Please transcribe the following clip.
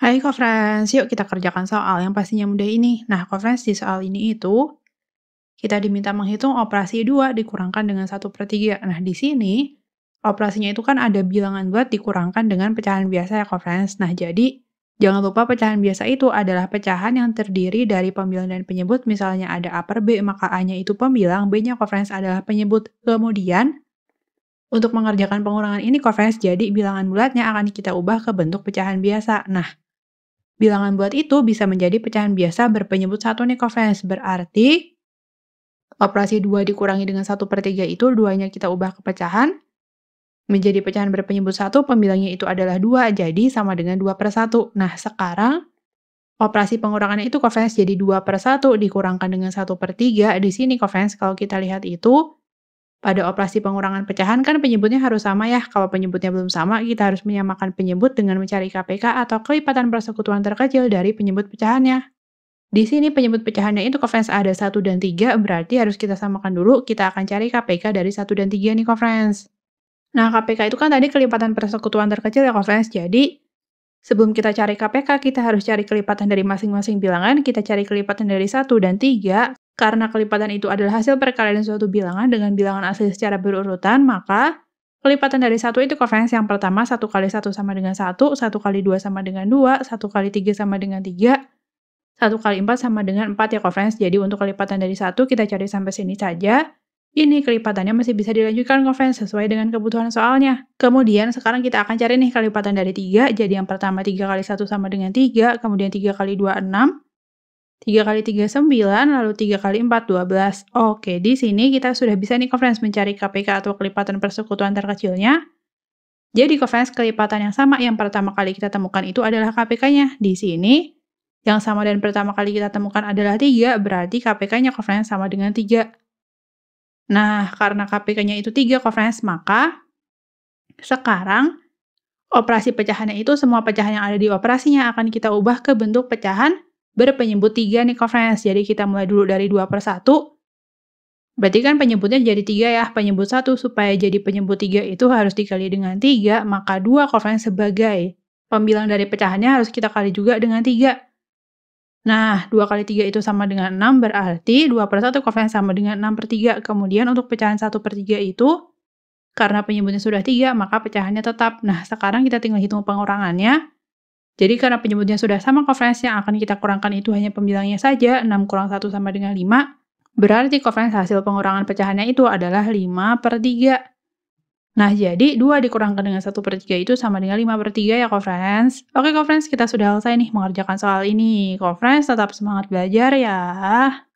Hai Conference, yuk kita kerjakan soal yang pastinya mudah ini. Nah, Conference di soal ini itu, kita diminta menghitung operasi dua dikurangkan dengan satu per tiga. Nah, di sini, operasinya itu kan ada bilangan bulat dikurangkan dengan pecahan biasa ya Conference. Nah, jadi jangan lupa pecahan biasa itu adalah pecahan yang terdiri dari pembilang dan penyebut. Misalnya ada A per B, maka A-nya itu pembilang, B-nya Conference adalah penyebut. Kemudian, untuk mengerjakan pengurangan ini, Conference jadi bilangan bulatnya akan kita ubah ke bentuk pecahan biasa. Nah, Bilangan bulat itu bisa menjadi pecahan biasa berpenyebut satu nih Kofens. Berarti operasi 2 dikurangi dengan 1 per 3 itu duanya kita ubah ke pecahan. Menjadi pecahan berpenyebut satu pembilangnya itu adalah 2, jadi sama dengan 2 per 1. Nah, sekarang operasi pengurangannya itu Kofens jadi 2 per 1 dikurangkan dengan 1 per 3. Di sini Kofens kalau kita lihat itu pada operasi pengurangan pecahan kan penyebutnya harus sama ya. Kalau penyebutnya belum sama, kita harus menyamakan penyebut dengan mencari KPK atau kelipatan persekutuan terkecil dari penyebut pecahannya. Di sini penyebut pecahannya itu konferens ada 1 dan 3, berarti harus kita samakan dulu, kita akan cari KPK dari 1 dan 3 nih konferens. Nah, KPK itu kan tadi kelipatan persekutuan terkecil ya konferens, jadi Sebelum kita cari KPK, kita harus cari kelipatan dari masing-masing bilangan, kita cari kelipatan dari 1 dan 3, karena kelipatan itu adalah hasil perkalian suatu bilangan dengan bilangan asli secara berurutan, maka kelipatan dari satu itu kovariansi yang pertama, satu kali satu sama dengan satu, satu kali dua sama dengan dua, satu kali tiga sama dengan tiga, satu kali empat sama dengan empat ya kovariansi. Jadi untuk kelipatan dari satu kita cari sampai sini saja. Ini kelipatannya masih bisa dilanjutkan kovariansi sesuai dengan kebutuhan soalnya. Kemudian sekarang kita akan cari nih kelipatan dari tiga. Jadi yang pertama tiga kali satu sama dengan tiga, kemudian tiga kali dua enam, 3 kali 3 9, lalu 3 kali 4 12. Oke, di sini kita sudah bisa nih conference mencari KPK atau kelipatan persekutuan terkecilnya. Jadi conference kelipatan yang sama yang pertama kali kita temukan itu adalah KPK-nya. Di sini yang sama dan pertama kali kita temukan adalah 3, berarti KPK-nya conference sama dengan 3. Nah, karena KPK-nya itu 3 conference, maka sekarang operasi pecahannya itu semua pecahan yang ada di operasinya akan kita ubah ke bentuk pecahan berpenyebut tiga nih conference. Jadi kita mulai dulu dari dua per satu Berarti kan penyebutnya jadi tiga ya. Penyebut satu supaya jadi penyebut tiga itu harus dikali dengan tiga maka dua conference sebagai pembilang dari pecahannya harus kita kali juga dengan tiga Nah, dua kali tiga itu sama dengan 6, berarti dua per satu kovalen sama dengan 6 per 3. Kemudian untuk pecahan satu per tiga itu, karena penyebutnya sudah tiga maka pecahannya tetap. Nah, sekarang kita tinggal hitung pengurangannya. Jadi karena penyebutnya sudah sama kovalens yang akan kita kurangkan itu hanya pembilangnya saja, 6 kurang 1 sama dengan 5, berarti kovalens hasil pengurangan pecahannya itu adalah 5 per 3. Nah, jadi 2 dikurangkan dengan 1 per 3 itu sama dengan 5 per 3 ya, kovalens. Oke, kovalens, kita sudah selesai nih mengerjakan soal ini. Kovalens, tetap semangat belajar ya.